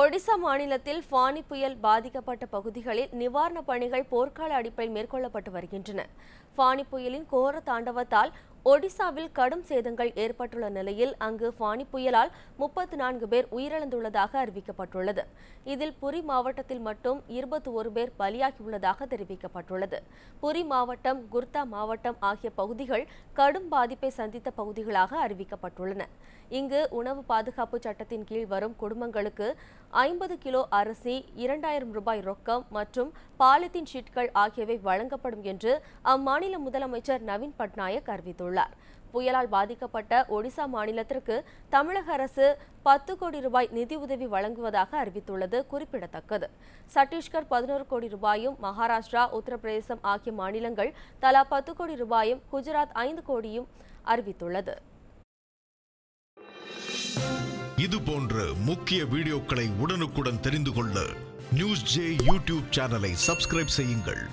ஒடிசா மாநிலத்தில் ஃபானி புயல் பாதிக்கப்பட்ட பகுதிகளில் நிவாரணப் பணிகள் போர்க்கால அடிப்படையில் மேற்கொள்ளப்பட்டு வருகின்றன ஃபானி புயலின் கோர தாண்டவத்தால் ஒடிசாவில் கடும் சேதங்கள் ஏற்பட்டுள்ள நிலையில் அங்கு ஃபானி புயலால் முப்பத்தி நான்கு பேர் உயிரிழந்துள்ளதாக அறிவிக்கப்பட்டுள்ளது இதில் புரி மாவட்டத்தில் மட்டும் இருபத்தி ஒரு பேர் பலியாகியுள்ளதாக தெரிவிக்கப்பட்டுள்ளது புரி மாவட்டம் குர்தா மாவட்டம் ஆகிய பகுதிகள் கடும் பாதிப்பை சந்தித்த பகுதிகளாக அறிவிக்கப்பட்டுள்ளன இங்கு உணவு பாதுகாப்பு சட்டத்தின் கீழ் வரும் குடும்பங்களுக்கு ஐம்பது கிலோ அரிசி இரண்டாயிரம் ரூபாய் ரொக்கம் மற்றும் பாலித்தீன் ஷீட்கள் ஆகியவை வழங்கப்படும் என்று அம்மாநில முதலமைச்சர் நவீன் பட்நாயக் அறிவித்துள்ளார் கூறியுள்ளார் புயலால் பாதிக்கப்பட்ட ஒடிசா மாநிலத்திற்கு தமிழக அரசு பத்து கோடி ரூபாய் நிதி உதவி வழங்குவதாக அறிவித்துள்ளது குறிப்பிடத்தக்கது சத்தீஸ்கர் பதினோரு கோடி ரூபாயும் மகாராஷ்டிரா உத்தரப்பிரதேசம் ஆகிய மாநிலங்கள் தலா பத்து கோடி ரூபாயும் குஜராத் ஐந்து கோடியும் அறிவித்துள்ளது இது போன்ற முக்கிய வீடியோக்களை உடனுக்குடன் தெரிந்து கொள்ள நியூஸ் ஜே யூடியூப் சேனலை சப்ஸ்கிரைப் செய்யுங்கள்